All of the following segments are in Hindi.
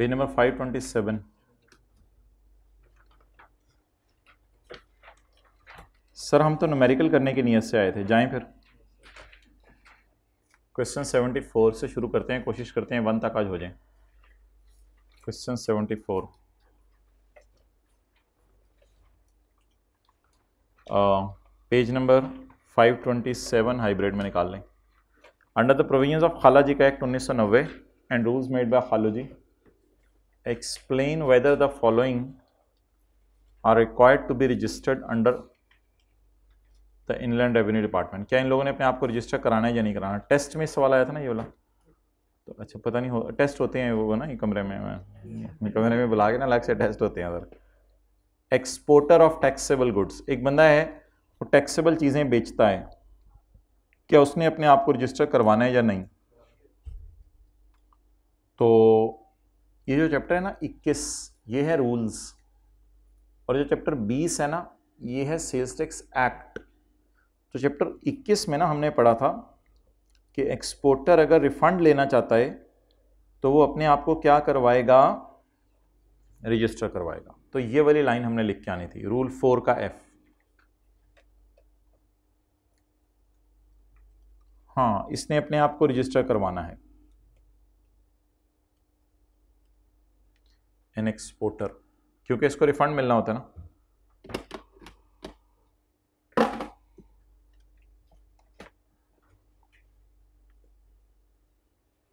Page number five twenty seven sir हम तो नमेरिकल करने की नीयत से आए थे जाएं फिर क्वेश्चन सेवेंटी फोर से शुरू करते हैं कोशिश करते हैं वन तक आज हो जाए question seventy four page number five twenty seven hybrid में निकाल लें अंडर द प्रोविजंस ऑफ खालाजी का एक्ट उन्नीस सौ नब्बे एंड रूल्स मेड बाय खालू जी explain whether the following are required to be registered under the inland revenue department क्या इन लोगों ने अपने आप को रजिस्टर कराना है या नहीं कराना टेस्ट में सवाल आया था ना ये वाला तो अच्छा पता नहीं हो टेस्ट होते हैं वो ना ये कमरे में मैं कमरे में बुला के ना अलग से टेस्ट होते हैं अगर एक्सपोर्टर ऑफ टैक्सेबल गुड्स एक बंदा है वो टैक्सेबल चीज़ें बेचता है क्या उसने अपने आप को रजिस्टर करवाना है या नहीं तो ये जो चैप्टर है ना 21 ये है रूल्स और जो चैप्टर 20 है ना ये है सेल्स टैक्स एक्ट तो चैप्टर 21 में ना हमने पढ़ा था कि एक्सपोर्टर अगर रिफंड लेना चाहता है तो वो अपने आप को क्या करवाएगा रजिस्टर करवाएगा तो ये वाली लाइन हमने लिख के आनी थी रूल फोर का एफ हाँ इसने अपने आप को रजिस्टर करवाना है एन एक्सपोर्टर क्योंकि इसको रिफंड मिलना होता है ना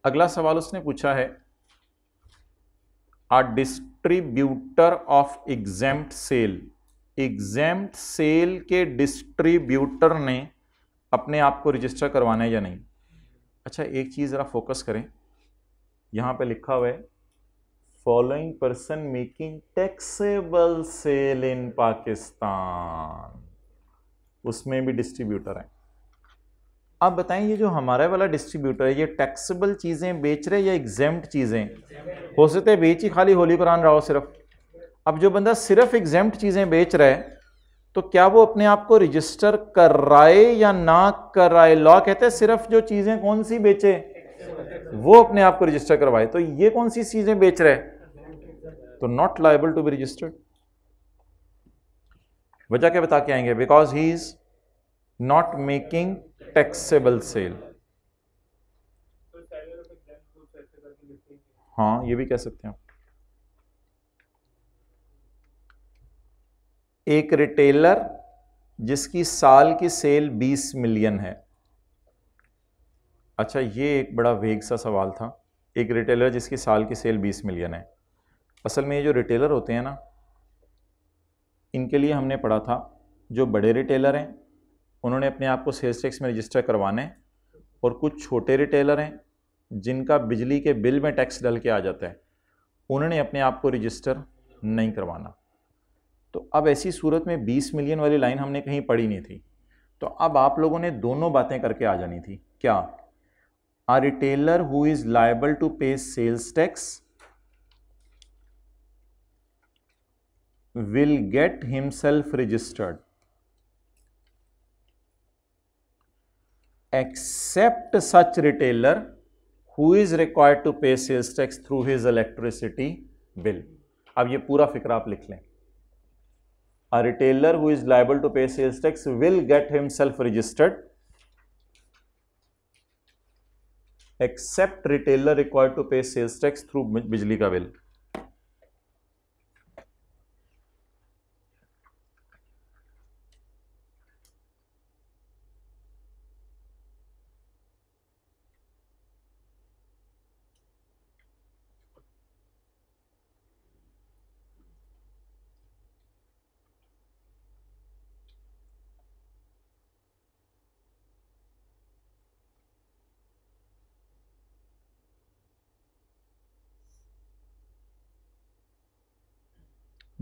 अगला सवाल उसने पूछा है a distributor of exempt sale exempt sale के डिस्ट्रीब्यूटर ने अपने आप को रजिस्टर करवाना है या नहीं अच्छा एक चीज़ ज़रा फोकस करें यहां पे लिखा हुआ है following person making taxable sale in Pakistan उसमें भी डिस्ट्रीब्यूटर है आप बताएं ये जो हमारा वाला डिस्ट्रीब्यूटर है ये टैक्सेबल चीज़ें बेच रहे या एग्जैम्ट चीज़ें हो सकते हैं बेच ही खाली होली कुरान रहा हो सिर्फ अब जो बंदा सिर्फ एग्जैम्ट चीज़ें बेच रहा है तो क्या वो अपने आप को रजिस्टर कराए या ना कराए लॉ कहते हैं सिर्फ जो चीज़ें कौन सी बेचे वो अपने आप को रजिस्टर करवाए तो ये कौन सी चीज़ें बेच रहे हैं तो not liable to be registered वजह क्या बता के आएंगे because he is not making taxable sale हाँ ये भी कह सकते हैं एक रिटेलर जिसकी साल की सेल 20 मिलियन है अच्छा ये एक बड़ा वेग सा सवाल था एक रिटेलर जिसकी साल की सेल 20 मिलियन है असल में ये जो रिटेलर होते हैं ना इनके लिए हमने पढ़ा था जो बड़े रिटेलर हैं उन्होंने अपने आप को सेल्स टैक्स में रजिस्टर करवाने हैं और कुछ छोटे रिटेलर हैं जिनका बिजली के बिल में टैक्स डल के आ जाता है उन्होंने अपने आप को रजिस्टर नहीं करवाना तो अब ऐसी सूरत में 20 मिलियन वाली लाइन हमने कहीं पढ़ी नहीं थी तो अब आप लोगों ने दोनों बातें करके आ जानी थी क्या a retailer who is liable to pay sales tax will get himself registered except such retailer who is required to pay sales tax through his electricity bill. ab ye pura fikra aap likh लें A retailer who is liable to pay sales tax will get himself registered except retailer required to pay sales tax through bijli ka bill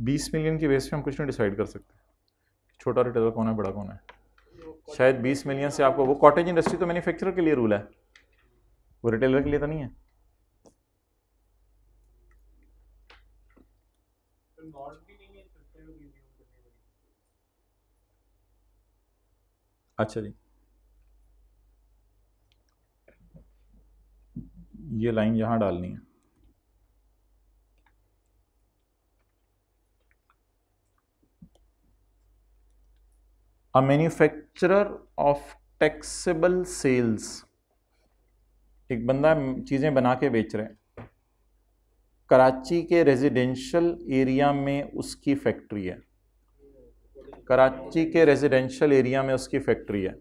बीस मिलियन के बेस पे हम कुछ नहीं डिसाइड कर सकते छोटा रिटेलर कौन है बड़ा कौन है शायद बीस मिलियन से आपको वो कॉटेज इंडस्ट्री तो मैन्युफैक्चरर के लिए रूल है वो रिटेलर के लिए तो नहीं है अच्छा जी ये लाइन यहाँ डालनी है a manufacturer of taxable sales एक बंदा चीज़ें बना के बेच रहे हैं कराची के रेजिडेंशियल एरिया में उसकी फैक्ट्री है कराची के रेजिडेंशियल एरिया में उसकी फैक्ट्री है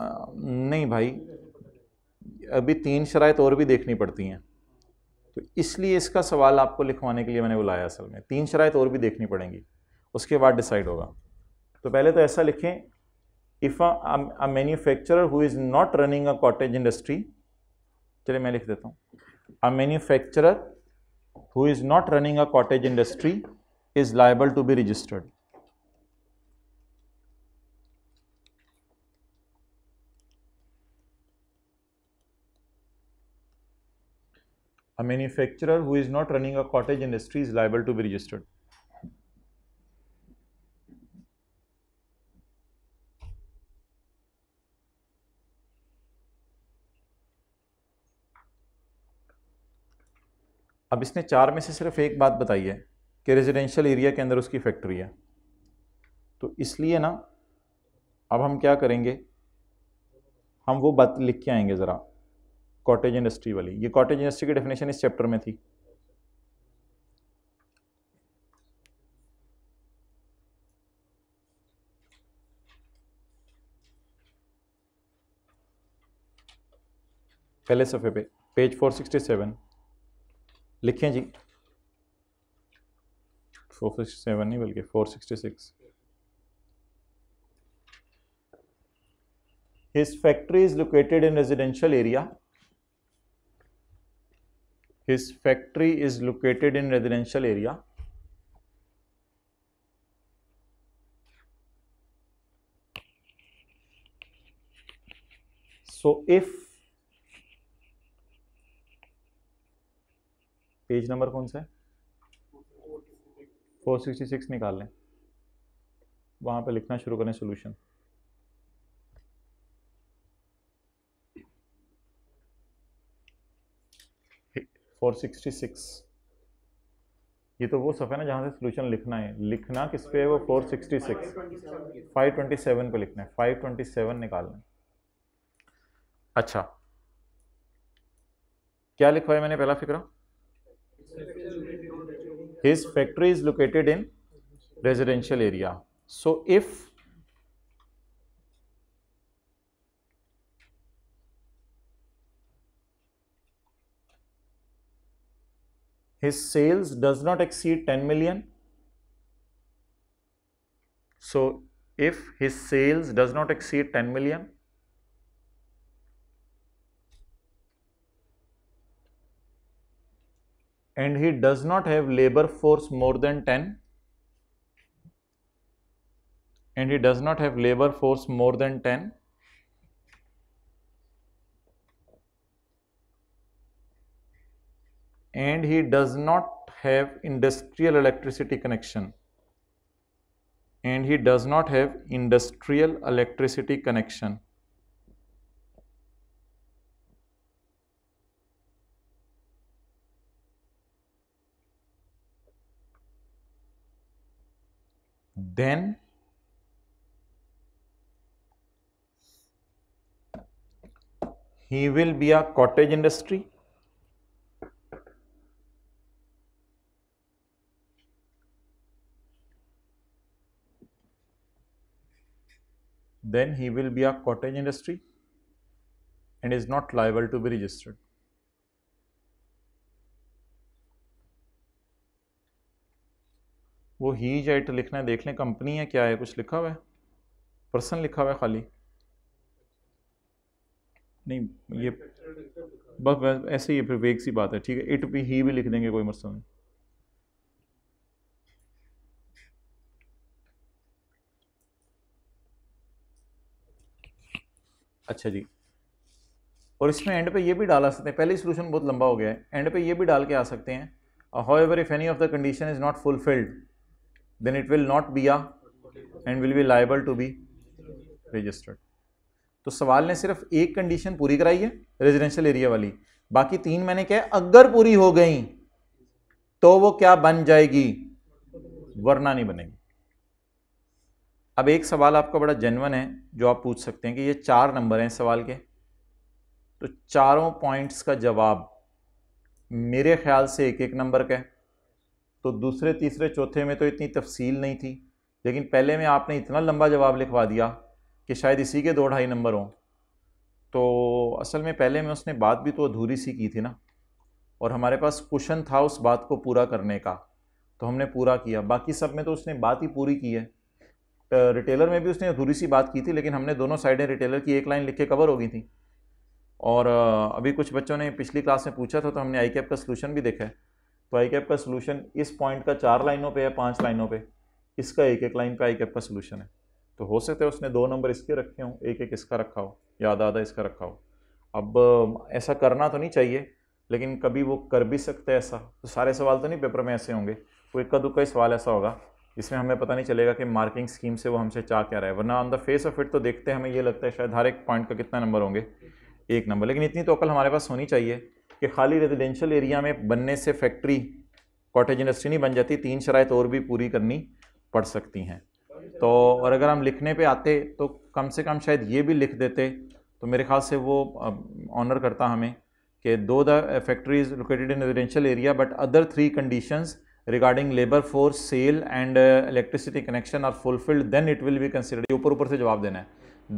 आ, नहीं भाई अभी तीन शराय और भी देखनी पड़ती हैं तो इसलिए इसका सवाल आपको लिखवाने के लिए मैंने बुलाया असल में तीन शरात और भी देखनी पड़ेंगी उसके बाद डिसाइड होगा तो पहले तो ऐसा लिखें if a manufacturer who is not running a cottage industry चलिए मैं लिख देता हूँ a manufacturer who is not running a cottage industry is liable to be registered a manufacturer who is not running a cottage industry is liable to be registered अब इसने चार में से सिर्फ एक बात बताई है कि रेजिडेंशियल एरिया के अंदर उसकी फैक्ट्री है तो इसलिए ना अब हम क्या करेंगे हम वो बात लिख के आएंगे ज़रा कॉटेज इंडस्ट्री वाली ये कॉटेज इंडस्ट्री की डेफिनेशन इस चैप्टर में थी पहले सफ़े पे पेज 467 लिखें जी फोर सिक्सटी सेवन नहीं बल्कि four sixty six his factory is located in residential area his factory is located in residential area so if page number कौन सा है 466 निकाल लें वहां पे लिखना शुरू करें सोल्यूशन फोर सिक्सटी सिक्स ये तो वो सब है ना जहाँ से सोल्यूशन लिखना है लिखना किस पे है वो four sixty six five twenty seven पे लिखना है फाइव ट्वेंटी सेवन निकालना अच्छा क्या लिखवाया मैंने पहला फिक्रा His factory is located in residential area. So if his sales does not exceed 10 million so if his sales does not exceed 10 million and he does not have labor force more than 10 and he does not have labor force more than 10 and he does not have industrial electricity connection and he does not have industrial electricity connection then he will be a cottage industry then he will be a cottage industry and is not liable to be registered वो ही एट लिखना है देख लें कंपनी है क्या है कुछ लिखा हुआ है पर्सन लिखा हुआ है खाली नहीं ये बस ऐसे ही फिर वेग सी बात है ठीक है इट भी ही भी लिख देंगे कोई मसला नहीं अच्छा जी और इसमें एंड पे ये भी डाल सकते हैं पहले सोल्यूशन बहुत लंबा हो गया है एंड पे ये भी डाल के आ सकते हैं however if any of the condition is not fulfilled then it will not be a and will be liable to be registered. तो सवाल ने सिर्फ एक कंडीशन पूरी कराई है रेजिडेंशियल एरिया वाली बाकी तीन मैंने क्या अगर पूरी हो गई तो वो क्या बन जाएगी वरना नहीं बनेगी अब एक सवाल आपका बड़ा जेनवन है जो आप पूछ सकते हैं कि ये चार नंबर हैं सवाल के तो चारों पॉइंट्स का जवाब मेरे ख्याल से एक एक नंबर का है तो दूसरे तीसरे चौथे में तो इतनी तफसील नहीं थी लेकिन पहले में आपने इतना लंबा जवाब लिखवा दिया कि शायद इसी के दो ढाई नंबर हों तो असल में पहले में उसने बात भी तो अधूरी सी की थी ना और हमारे पास क्वेश्चन था उस बात को पूरा करने का तो हमने पूरा किया बाकी सब में तो उसने बात ही पूरी की है रिटेलर में भी उसने अधूरी सी बात की थी लेकिन हमने दोनों साइडें रिटेलर की एक लाइन लिख के कवर हो गई थी और अभी कुछ बच्चों ने पिछली क्लास में पूछा था तो हमने आई कैप का सोल्यूशन भी देखा है तो आई कैप का सोल्यूशन इस पॉइंट का चार लाइनों पे या पांच लाइनों पे इसका एक एक लाइन पे आई कैप का सोल्यूशन है तो हो सकता है उसने दो नंबर इसके रखे हों एक एक इसका रखा हो या आधा आधा इसका रखा हो अब ऐसा करना तो नहीं चाहिए लेकिन कभी वो कर भी सकते हैं ऐसा तो सारे सवाल तो नहीं पेपर में ऐसे होंगे कोई इक्का दुक्का ही सवाल ऐसा होगा इसमें हमें पता नहीं चलेगा कि मार्किंग स्कीम से वो हमसे चाह क्या रहा है वरना on the face of it तो देखते हैं हमें ये लगता है शायद हर एक पॉइंट का कितना नंबर होंगे एक नंबर लेकिन इतनी तो अकल हमारे पास होनी चाहिए कि खाली रेजिडेंशियल एरिया में बनने से फैक्ट्री कॉटेज इंडस्ट्री नहीं बन जाती तीन शरात तो और भी पूरी करनी पड़ सकती हैं तो और अगर हम लिखने पे आते तो कम से कम शायद ये भी लिख देते तो मेरे ख्याल से वो ऑनर करता हमें कि though the factory is located in residential area but other three conditions regarding labour force sale and electricity connection are fulfilled then it will be considered ऊपर ऊपर से जवाब देना है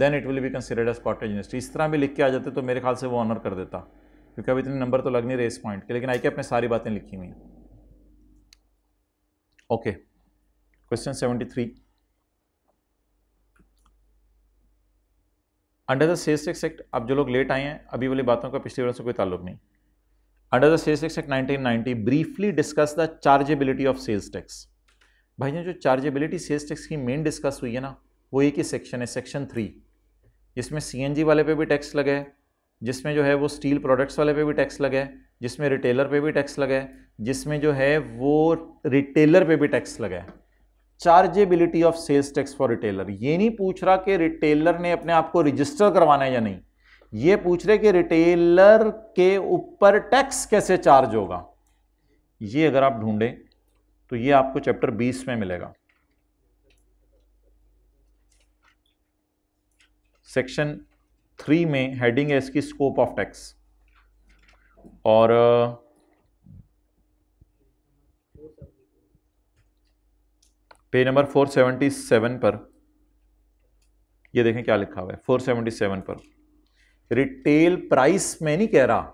then it will be considered as cottage industry इस तरह भी लिख के आ जाते तो मेरे ख्याल से वो ऑनर कर देता क्योंकि अब इतने नंबर तो लग नहीं रहे इस पॉइंट के लेकिन आई कैप में सारी बातें लिखी हुई हैं okay question seventy three under the sales tax act अब जो लोग लेट आए हैं अभी वाली बातों का पिछले वर्ष से कोई ताल्लुक नहीं under the sales tax act 1990 briefly discuss the chargeability of sales tax भाई जो चार्जेबिलिटी सेल्स टैक्स की मेन डिस्कस हुई है ना वो एक ही सेक्शन है सेक्शन थ्री जिसमें सी वाले पे भी टैक्स लगे हैं जिसमें जो है वो स्टील प्रोडक्ट्स वाले पे भी टैक्स लगे जिसमें रिटेलर पे भी टैक्स लगे जिसमें जो है वो रिटेलर पे भी टैक्स लगे chargeability of sales tax for retailer ये नहीं पूछ रहा कि रिटेलर ने अपने आप को रजिस्टर करवाना है या नहीं ये पूछ रहे कि रिटेलर के ऊपर टैक्स कैसे चार्ज होगा ये अगर आप ढूंढें तो ये आपको चैप्टर 20 में मिलेगा सेक्शन थ्री में हेडिंग है इसकी स्कोप ऑफ टैक्स और पेज नंबर 477 पर ये देखें क्या लिखा हुआ है 477 पर रिटेल प्राइस मैं नहीं कह रहा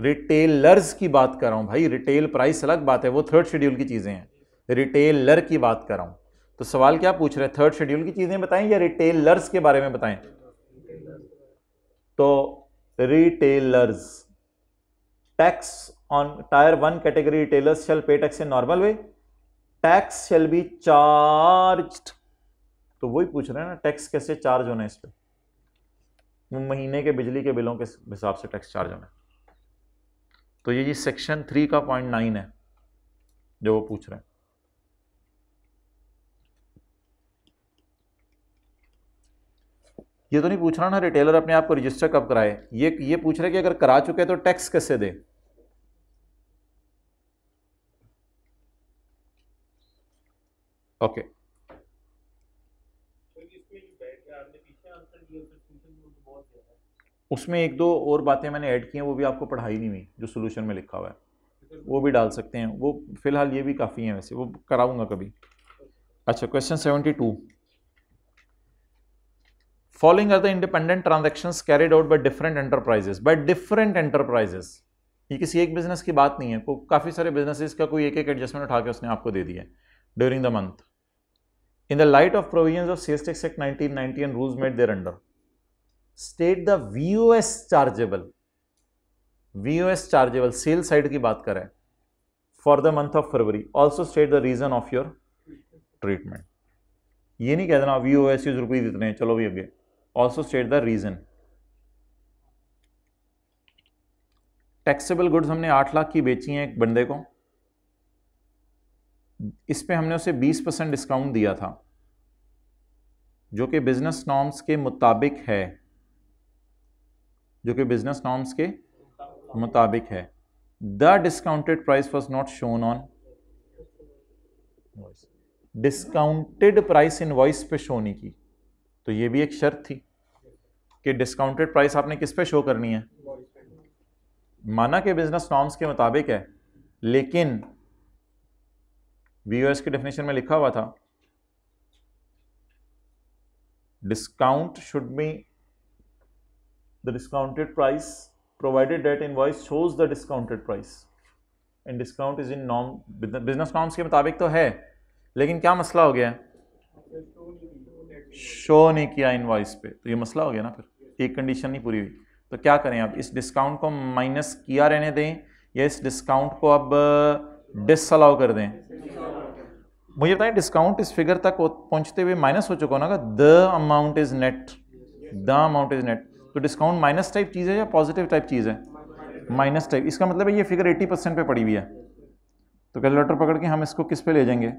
रिटेलर्स की बात कर रहा हूं भाई रिटेल प्राइस अलग बात है वो थर्ड शेड्यूल की चीज़ें हैं रिटेलर की बात कर रहा हूं तो सवाल क्या पूछ रहे हैं थर्ड शेड्यूल की चीज़ें बताएं या रिटेलर्स के बारे में बताएं तो retailers tax on tier one category retailers shall pay tax in normal way tax shall be charge तो वही पूछ रहे हैं ना टैक्स कैसे चार्ज होना है इस पर महीने के बिजली के बिलों के हिसाब से टैक्स चार्ज होना है तो ये जी सेक्शन थ्री का पॉइंट नाइन है जो वो पूछ रहे हैं ये तो नहीं पूछ रहा ना रिटेलर अपने आप को रजिस्टर कब कराए ये ये पूछ रहे कि अगर करा चुके हैं तो टैक्स कैसे दें ओके तो उसमें एक दो और बातें मैंने ऐड की हैं वो भी आपको पढ़ाई नहीं हुई जो सोल्यूशन में लिखा हुआ है वो भी डाल सकते हैं वो फ़िलहाल ये भी काफ़ी हैं वैसे वो कराऊंगा कभी अच्छा question seventy two Following are the independent transactions carried out by different enterprises. By different enterprises. ये किसी एक बिजनेस की बात नहीं है को काफ़ी सारे बिजनेसेस का कोई एक एक एडजस्टमेंट उठा के उसने आपको दे दिया during the month in the light of provision of sales tax act ninety and rules made thereunder state the VOS chargeable VOS chargeable sale side की बात करें for the month of February also state the reason of your treatment ये नहीं कह देना V O S use rupees इतने चलो भी अगे also state the reason taxable goods हमने आठ लाख की बेची हैं एक बंदे को इस पे हमने उसे बीस परसेंट डिस्काउंट दिया था जो कि बिजनेस नॉर्म्स के मुताबिक है जो कि बिजनेस नॉर्म्स के मुताबिक है the discounted price was not shown on discounted price invoice पे शो नहीं की तो ये भी एक शर्त थी कि डिस्काउंटेड प्राइस आपने किस पे शो करनी है माना के बिजनेस नॉर्म्स के मुताबिक है लेकिन वी के डेफिनेशन में लिखा हुआ था discount should be the discounted price provided that invoice shows the discounted price and discount is in norm business norms के मुताबिक तो है लेकिन क्या मसला हो गया शो नहीं किया इन पे तो ये मसला हो गया ना फिर एक कंडीशन नहीं पूरी हुई तो क्या करें अब इस डिस्काउंट को माइनस किया रहने दें या इस डिस्काउंट को अब डिसअलाउ uh, कर दें मुझे बताएं डिस्काउंट इस फिगर तक पहुंचते हुए माइनस हो चुका होगा the amount is net the amount is net तो डिस्काउंट माइनस टाइप चीज़ है या पॉजिटिव टाइप चीज़ है माइनस टाइप इसका मतलब है ये फिगर 80 परसेंट पर पड़ी हुई है तो कैलकुलेटर पकड़ के हम इसको किस पे ले जाएंगे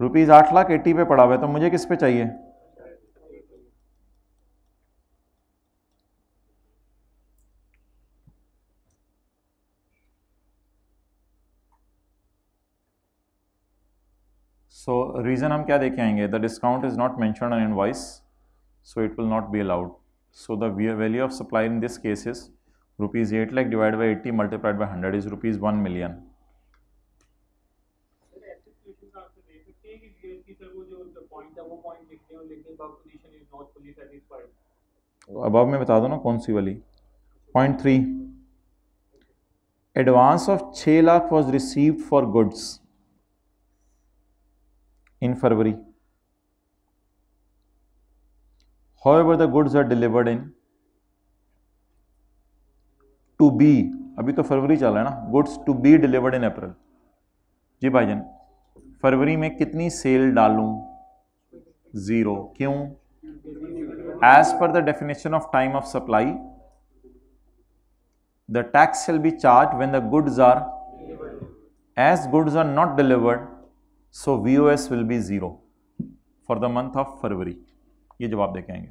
रुपीज़ आठ लाख एट्टी पे पड़ा हुआ है तो मुझे किस पे चाहिए सो so, रीज़न हम क्या देखे आएंगे the discount is not mentioned invoice so it will not be allowed so the value of supply in this case is rupees eight lakh divide by eighty multiplied by hundred is rupees one million अब अब मैं बता दो ना कौन सी वाली पॉइंट थ्री एडवांस ऑफ छ lakh was receive for goods in February how the goods are delivered in to be अभी तो फरवरी चल रहा है ना goods to be delivered in April जी भाई जान फरवरी में कितनी सेल डालूं जीरो क्यों as per the definition of time of supply the tax shall be charge when the goods are as goods are not delivered so V O S will be zero for the month of February ये जवाब आएंगे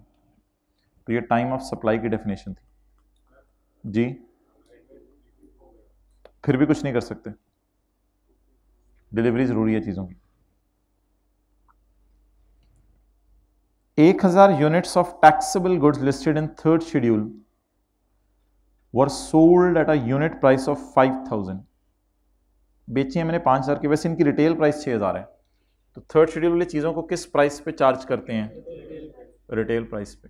तो ये टाइम ऑफ सप्लाई की डेफिनेशन थी जी फिर भी कुछ नहीं कर सकते डिलीवरी ज़रूरी है चीज़ों की एक हज़ार units of taxable goods listed in third schedule were sold at a unit price of five thousand बेची है मैंने पांच हज़ार की वैसे इनकी रिटेल प्राइस छः हज़ार है तो थर्ड शेड्यूल वाली चीज़ों को किस प्राइस पे चार्ज करते हैं रिटेल प्राइस पे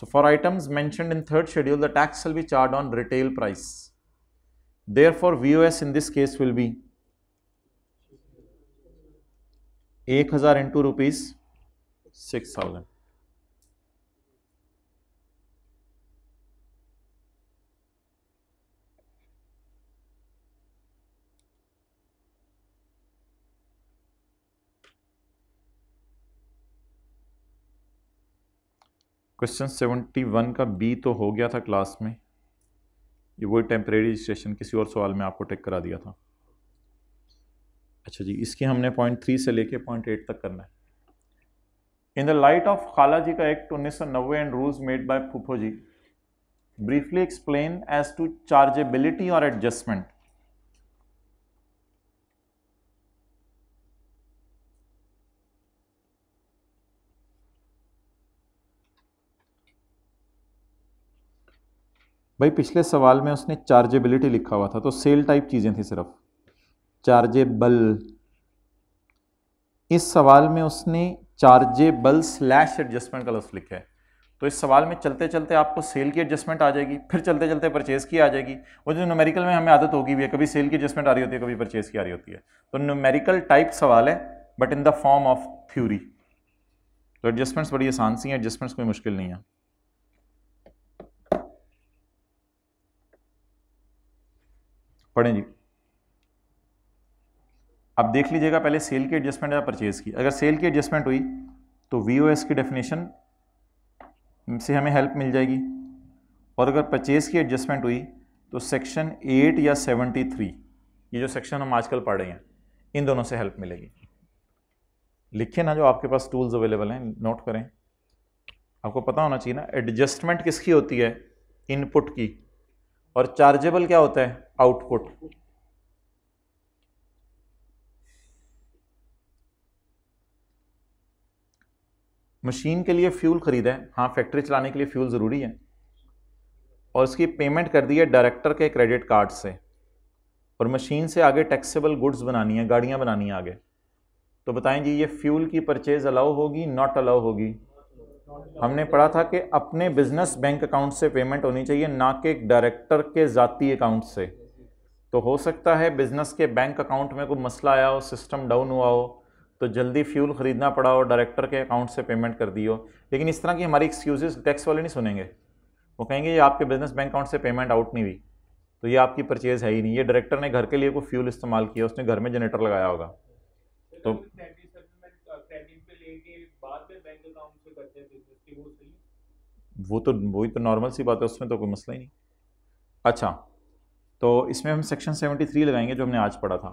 so for items mentioned in third schedule the tax will be charge on retail price therefore V O S in this case will be एक हज़ार into rupees six thousand question seventy one का बी तो हो गया था क्लास में ये वही टेम्परेरी रजिस्ट्रेशन किसी और सवाल में आपको टेक करा दिया था अच्छा जी इसकी हमने पॉइंट थ्री से लेके पॉइंट एट तक करना है इन द लाइट ऑफ खाला जी का एक्ट उन्नीस सौ नब्बे एंड रूल्स मेड बाय फुफो जी briefly explain as to chargeability और एडजस्टमेंट भाई पिछले सवाल में उसने चार्जेबिलिटी लिखा हुआ था तो सेल टाइप चीज़ें थी सिर्फ चार्जेबल इस सवाल में उसने चार्जेबल स्लैश एडजस्टमेंट का लफ्ज़ लिखा है तो इस सवाल में चलते चलते आपको सेल की एडजस्टमेंट आ जाएगी फिर चलते चलते परचेज़ की आ जाएगी वो जो न्यूमेरिकल में हमें आदत होगी भी है कभी सेल की एडजस्टमेंट आ रही होती है कभी परचेज़ की आ रही होती है तो न्यूमेरिकल टाइप सवाल है but in the form of theory तो एडजस्टमेंट्स बड़ी आसान सी हैं एडजस्टमेंट्स कोई मुश्किल नहीं है पढ़ें जी अब देख लीजिएगा पहले सेल की एडजस्टमेंट या परचेज की अगर सेल की एडजस्टमेंट हुई तो वी की डेफिनेशन से हमें हेल्प मिल जाएगी और अगर परचेज़ की एडजस्टमेंट हुई तो सेक्शन एट या सेवेंटी थ्री ये जो सेक्शन हम आजकल पढ़ रहे हैं इन दोनों से हेल्प मिलेगी लिखिए ना जो आपके पास टूल्स अवेलेबल हैं नोट करें आपको पता होना चाहिए ना एडजस्टमेंट किसकी होती है इनपुट की और चार्जेबल क्या होता है आउटपुट मशीन के लिए फ्यूल ख़रीदा है हाँ फैक्ट्री चलाने के लिए फ्यूल ज़रूरी है और उसकी पेमेंट कर दी है डायरेक्टर के क्रेडिट कार्ड से और मशीन से आगे टैक्सेबल गुड्स बनानी है गाड़ियाँ बनानी है आगे तो बताएं जी ये फ्यूल की परचेज़ अलाउ होगी नॉट अलाउ होगी हमने पढ़ा था कि अपने बिजनेस बैंक अकाउंट से पेमेंट होनी चाहिए ना कि डायरेक्टर के ज़ाती अकाउंट से तो हो सकता है बिज़नेस के बैंक अकाउंट में कोई मसला आया हो सिस्टम डाउन हुआ हो तो जल्दी फ्यूल ख़रीदना पड़ा और डायरेक्टर के अकाउंट से पेमेंट कर दी हो लेकिन इस तरह की हमारी एक्सक्यूजेज टैक्स वाले नहीं सुनेंगे वो कहेंगे ये आपके बिजनेस बैंक अकाउंट से पेमेंट आउट नहीं हुई तो ये आपकी परचेज़ है ही नहीं ये डायरेक्टर ने घर के लिए कोई फ्यूल इस्तेमाल किया उसने घर में जनरेटर लगाया होगा तो वो तो वही तो नॉर्मल सी बात है उसमें तो कोई मसला ही नहीं अच्छा तो इसमें हम सेक्शन 73 लगाएंगे जो हमने आज पढ़ा था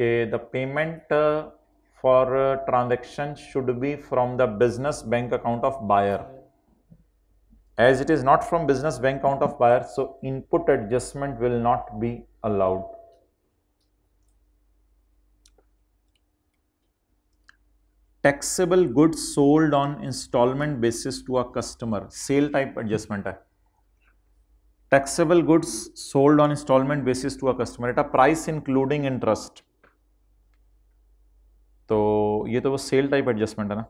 कि the payment for uh, transaction should be from the business bank account of buyer as it is not from business bank account of buyer so input adjustment will not be allowed taxable goods sold on installment basis to a customer sale type adjustment hai taxable goods sold on installment basis to a customer at a price including interest तो ये तो वो सेल टाइप एडजस्टमेंट है ना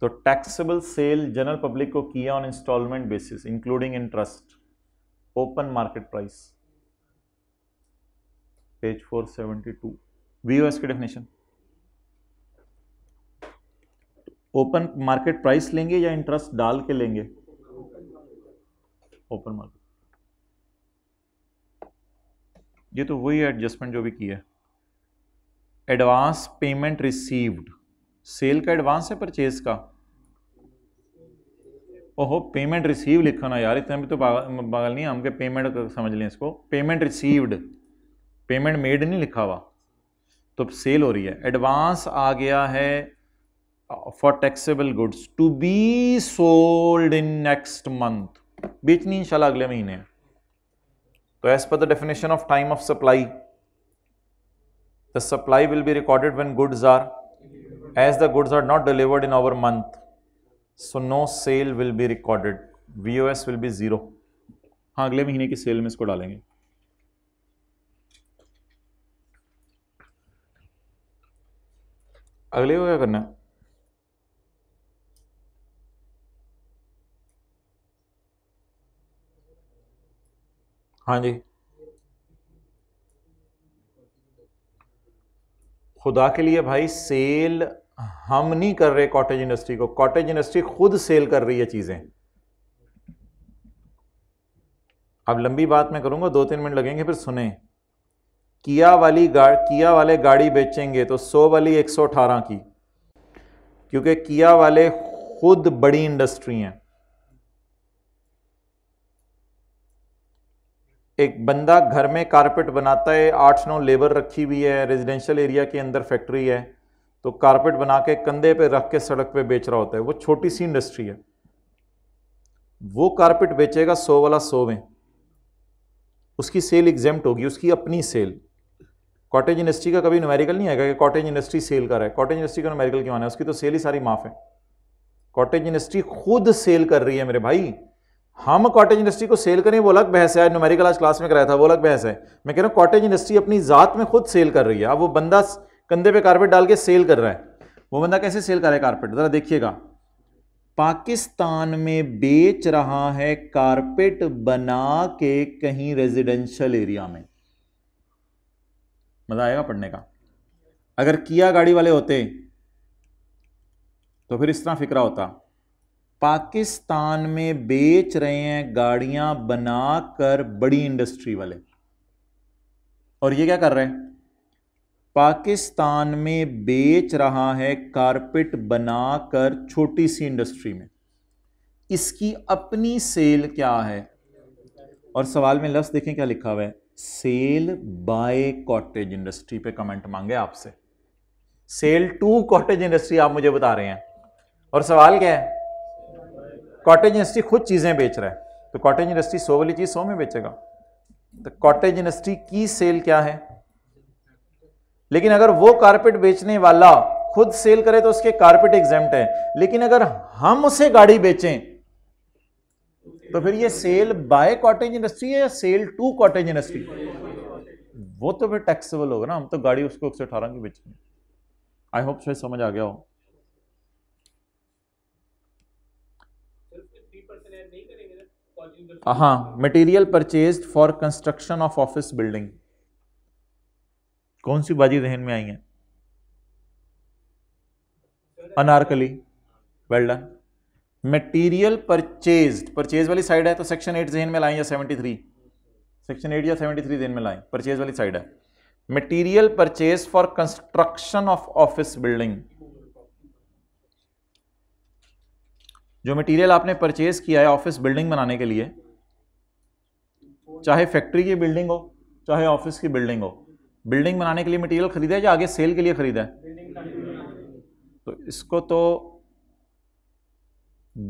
तो टैक्सेबल सेल जनरल पब्लिक को किया on instalment basis including interest open market price page 472 two की डेफिनेशन ओपन मार्केट प्राइस लेंगे या इंटरेस्ट डाल के लेंगे ओपन मार्केट ये तो वही एडजस्टमेंट जो भी की है एडवांस पेमेंट रिसीव्ड सेल का एडवांस है परचेज का ओहो पेमेंट रिसीव लिखो ना यार इतना भी तो पागल नहीं हम के पेमेंट समझ लें इसको पेमेंट रिसीव्ड पेमेंट मेड नहीं लिखा हुआ तो सेल हो रही है एडवांस आ गया है for taxable goods to be sold in next month बेचनी इंशाल्लाह अगले महीने तो as per the definition of time of supply the supply will be recorded when goods are, as the goods are not delivered in our month. So no sale will be recorded. VOS will be zero. हाँ अगले महीने की सेल में इसको डालेंगे अगले को क्या करना है हाँ जी खुदा के लिए भाई सेल हम नहीं कर रहे कॉटेज इंडस्ट्री को कॉटेज इंडस्ट्री खुद सेल कर रही है चीज़ें अब लंबी बात मैं करूंगा दो तीन मिनट लगेंगे फिर सुने किया वाली गाड़ किया वाले गाड़ी बेचेंगे तो 100 वाली 118 की क्योंकि किया वाले खुद बड़ी इंडस्ट्री हैं एक बंदा घर में कारपेट बनाता है आठ नौ लेबर रखी हुई है रेजिडेंशियल एरिया के अंदर फैक्ट्री है तो कारपेट बना के कंधे पे रख के सड़क पे बेच रहा होता है वो छोटी सी इंडस्ट्री है वो कारपेट बेचेगा सौ वाला सौ में उसकी सेल एग्जेम्प्ट होगी उसकी अपनी सेल कॉटेज इंडस्ट्री का कभी नोमेरिकल नहीं आएगा कि कॉटेज इंडस्ट्री सेल कर रहा है कॉटेज इंडस्ट्री का न्यूमेरिकल क्यों आना है उसकी तो सेल ही सारी माफ़ है कॉटेज इंडस्ट्री खुद सेल कर रही है मेरे भाई हम कॉटेज इंडस्ट्री को सेल करें वो अलग बहस है न्यूमेरिकल आज क्लास में कराया था वो अलग बहस है मैं कह रहा हूँ कॉटेज इंडस्ट्री अपनी ज़ात में खुद सेल कर रही है अब वो बंदा कंधे पे कारपेट डाल के सेल कर रहा है वो बंदा कैसे सेल कर रहा है कारपेट ज़रा देखिएगा पाकिस्तान में बेच रहा है कारपेट बना के कहीं रेजिडेंशियल एरिया में मज़ा आएगा पढ़ने का अगर किया गाड़ी वाले होते तो फिर इस तरह फिक्रा होता पाकिस्तान में बेच रहे हैं गाड़ियां बनाकर बड़ी इंडस्ट्री वाले और ये क्या कर रहे हैं पाकिस्तान में बेच रहा है कारपेट बनाकर छोटी सी इंडस्ट्री में इसकी अपनी सेल क्या है और सवाल में लफ्ज देखें क्या लिखा हुआ है सेल बाय कॉटेज इंडस्ट्री पे कमेंट मांगे आपसे सेल टू कॉटेज इंडस्ट्री आप मुझे बता रहे हैं और सवाल क्या है कॉटेज इंडस्ट्री खुद चीज़ें बेच रहा है तो कॉटेज इंडस्ट्री सौ वाली चीज़ सौ में बेचेगा तो कॉटेज इंडस्ट्री की सेल क्या है लेकिन अगर वो कारपेट बेचने वाला खुद सेल करे तो उसके कारपेट एग्जाम्ट है लेकिन अगर हम उसे गाड़ी बेचें तो फिर ये सेल बाय कॉटेज इंडस्ट्री है या सेल टू कॉटेज इंडस्ट्री वो तो फिर टैक्सेबल होगा ना हम तो गाड़ी उसको एक सौ अठारह की बेचेंगे आई होप शायद समझ आ गया हो हाँ material purchase for construction of office building कौन सी बाजी जहन में आई है Anarkali well done material purchase purchase वाली साइड है तो सेक्शन एट जहन में लाएं या सेवेंटी थ्री सेक्शन एट या सेवेंटी थ्री जहन में लाएं परचेज वाली साइड है material purchase for construction of office building जो मटेरियल आपने परचेज किया है ऑफिस बिल्डिंग बनाने के लिए चाहे फैक्ट्री की बिल्डिंग हो चाहे ऑफिस की बिल्डिंग हो बिल्डिंग बनाने के लिए मटेरियल खरीदा है या आगे सेल के लिए खरीदा है तो इसको तो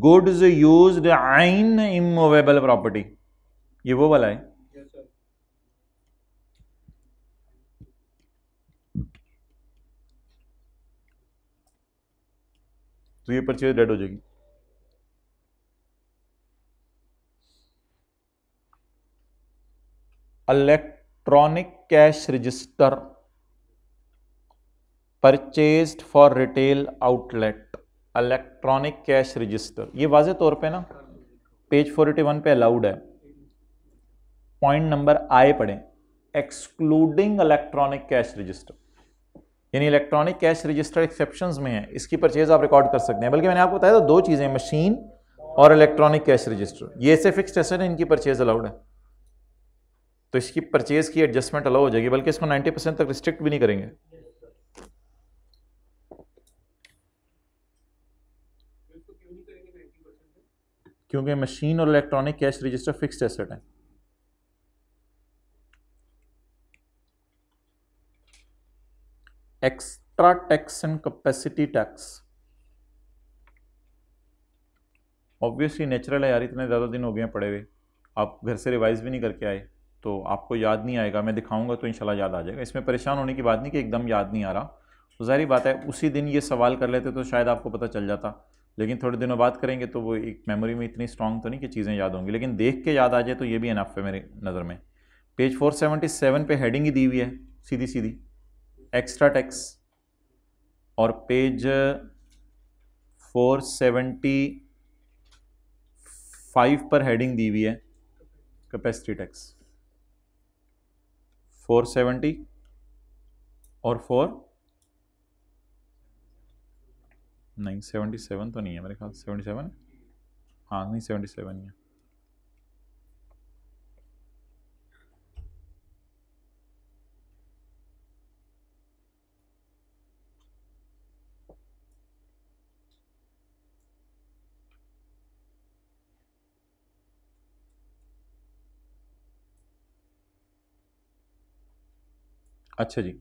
goods use in immovable property ये वो वाला है तो ये परचेज डेड हो जाएगी electronic cash register purchased for retail outlet electronic cash register ये वाजे तौर पे ना पेज वन पे अलाउड है पॉइंट नंबर आए पढ़ें एक्सक्लूडिंग इलेक्ट्रॉनिक कैश रजिस्टर यानी इलेक्ट्रॉनिक कैश रजिस्टर एक्सेप्शन में है इसकी परचेज आप रिकॉर्ड कर सकते हैं बल्कि मैंने आपको बताया था दो चीज़ें मशीन और इलेक्ट्रॉनिक कैश रजिस्टर ये ऐसे फिक्स एसेट है इनकी परचेज अलाउड है तो इसकी परचेज़ की एडजस्टमेंट अलाउ हो जाएगी बल्कि इसको 90 परसेंट तक रिस्ट्रिक्ट भी नहीं करेंगे क्योंकि मशीन और electronic cash register fixed asset है extra tax and capacity tax obviously natural है यार इतने ज़्यादा दिन हो गए हैं पड़े हुए आप घर से रिवाइज भी नहीं करके आए तो आपको याद नहीं आएगा मैं दिखाऊंगा तो इंशाल्लाह याद आ जाएगा इसमें परेशान होने की बात नहीं कि एकदम याद नहीं आ रहा तो ज़ाहिर बात है उसी दिन ये सवाल कर लेते तो शायद आपको पता चल जाता लेकिन थोड़े दिनों बाद करेंगे तो वो एक मेमोरी में इतनी स्ट्रॉन्ग तो नहीं कि चीज़ें याद होंगी लेकिन देख के याद आ जाए तो ये भी इनफ है मेरी नज़र में पेज 477 पे हेडिंग ही दी हुई है सीधी सीधी एक्स्ट्रा टैक्स और पेज 475 पर हेडिंग दी हुई है कैपेसिटी टैक्स फोर सेवेंटी और फोर नहीं सेवेंटी सेवन तो नहीं है मेरे ख्याल सेवेंटी सेवन हाँ नहीं सेवेंटी सेवन ही है अच्छा जी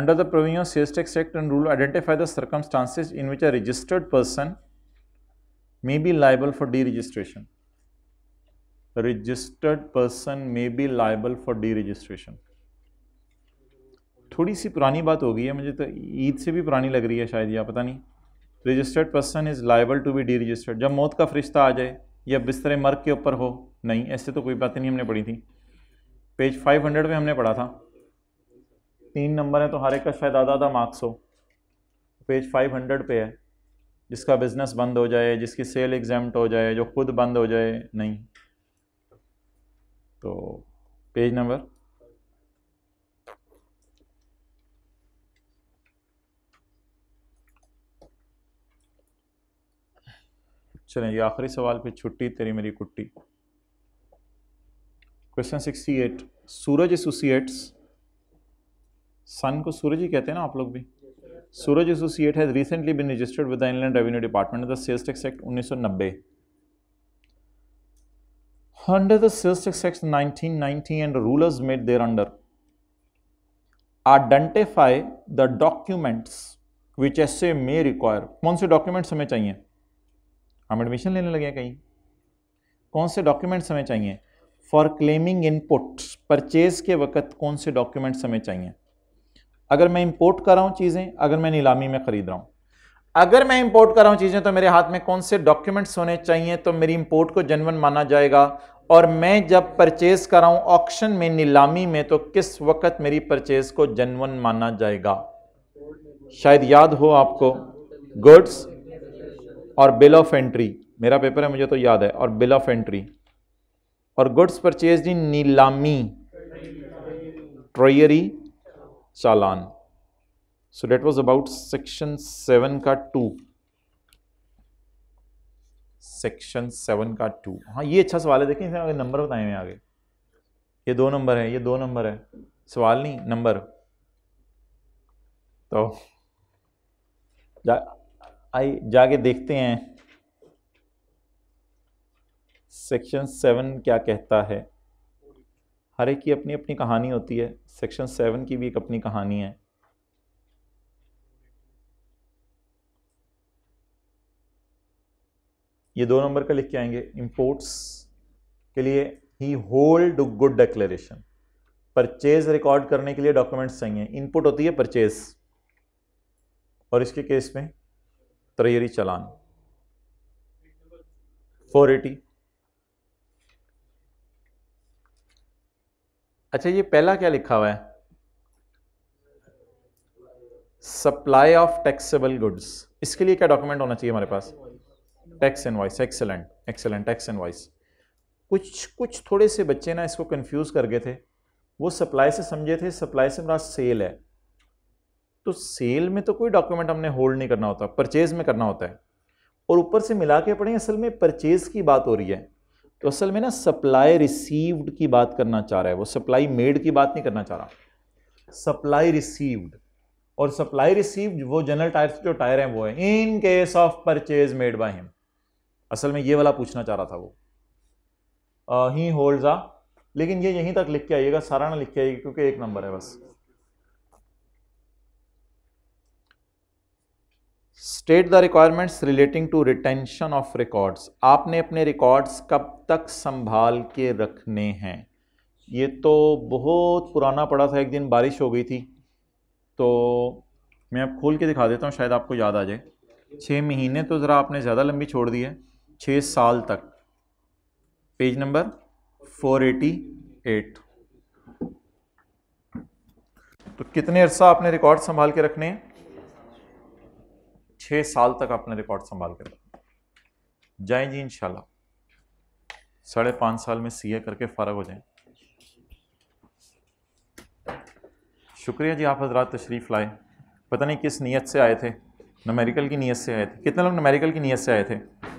under the provision sales tax act and rule identify the circumstances in which a registered person may be liable for deregistration registered person may be liable for deregistration थोड़ी सी पुरानी बात हो गई है मुझे तो ईद से भी पुरानी लग रही है शायद या पता नहीं registered person is liable to be deregistered जब मौत का फरिश्ता आ जाए या बिस्तरे मर्ग के ऊपर हो नहीं ऐसे तो कोई बात नहीं हमने पढ़ी थी पेज 500 में हमने पढ़ा था तीन नंबर है तो हर एक का शायद आधा आधा मार्क्स हो पेज 500 पे है जिसका बिजनेस बंद हो जाए जिसकी सेल एग्जाम्ट हो जाए जो खुद बंद हो जाए नहीं तो पेज नंबर चलें ये आखिरी सवाल पे छुट्टी तेरी मेरी कुट्टी क्वेश्चन 68 सूरज एसोसिएट्स सन को सूरज ही कहते हैं ना आप लोग भी Suraj associate has recently been registered with the inland revenue department the sales tax act 1990 under the sales tax act 1990 and rulers made thereunder identify the documents which essay may require कौन से डॉक्यूमेंट्स हमें चाहिए हम एडमिशन लेने लगे कहीं कौन से डॉक्यूमेंट्स हमें चाहिए फॉर क्लेमिंग इनपुट परचेज के वक्त कौन से डॉक्यूमेंट्स हमें चाहिए अगर मैं इंपोर्ट कर रहा हूँ चीज़ें अगर मैं नीलामी में ख़रीद रहा हूँ अगर मैं इंपोर्ट कर रहा हूँ चीज़ें तो मेरे हाथ में कौन से डॉक्यूमेंट्स होने चाहिए तो मेरी इंपोर्ट को जनवन माना जाएगा और मैं जब परचेज़ कर रहा हूँ ऑक्शन में नीलामी में तो किस वक्त मेरी परचेज़ को जनवन माना जाएगा शायद याद हो आपको गुड्स और बिल ऑफ एंट्री मेरा पेपर है मुझे तो याद है और बिल ऑफ एंट्री और गुड्स परचेज इन नीलामी ट्रोयरी चालान so that was about section seven का टू सेक्शन सेवन का टू हाँ ये अच्छा सवाल है देखिए इसमें आगे नंबर बताए हुए आगे ये दो नंबर है ये दो नंबर है सवाल नहीं नंबर तो जा आई जाके देखते हैं सेक्शन सेवन क्या कहता है हर एक की अपनी अपनी कहानी होती है सेक्शन सेवन की भी एक अपनी कहानी है ये दो नंबर का लिख के आएंगे इंपोर्ट्स के लिए ही hold good declaration purchase record करने के लिए डॉक्यूमेंट्स चाहिए इनपुट होती है परचेज और इसके केस में त्रयरी चलान 480 अच्छा ये पहला क्या लिखा हुआ है सप्लाई ऑफ टैक्सेबल गुड्स इसके लिए क्या डॉक्यूमेंट होना चाहिए हमारे पास tax invoice excellent excellent tax invoice कुछ कुछ थोड़े से बच्चे ना इसको कंफ्यूज कर गए थे वो सप्लाई से समझे थे सप्लाई से मेरा सेल है तो सेल में तो कोई डॉक्यूमेंट हमने होल्ड नहीं करना होता परचेज में करना होता है और ऊपर से मिला के पढ़ें असल में परचेज की बात हो रही है तो असल में ना सप्लाई रिसीव्ड की बात करना चाह रहा है वो सप्लाई मेड की बात नहीं करना चाह रहा सप्लाई रिसीव्ड और सप्लाई रिसीव्ड वो जनरल टायर जो टायर हैं वो है in case of purchase made by him असल में ये वाला पूछना चाह रहा था वो ही होल्ड आ लेकिन ये यहीं तक लिख के आइएगा सारा ना लिख के आइएगा क्योंकि एक नंबर है बस state the requirements relating to retention of records आपने अपने रिकॉर्ड्स कब तक संभाल के रखने हैं ये तो बहुत पुराना पड़ा था एक दिन बारिश हो गई थी तो मैं अब खोल के दिखा देता हूँ शायद आपको याद आ जाए छः महीने तो ज़रा आपने ज़्यादा लंबी छोड़ दी है छः साल तक page number four eighty eight तो कितने अर्सा आपने रिकॉर्ड संभाल के रखने हैं छः साल तक अपने रिकॉर्ड संभाल कर रखो जाए जी इंशाल्लाह साढ़े पाँच साल में सीए करके फ़ारग हो जाए शुक्रिया जी आप हजरात तशरीफ़ लाए पता नहीं किस नीयत से आए थे नमेरिकल की नीयत से आए थे कितने लोग नमेरिकल की नीयत से आए थे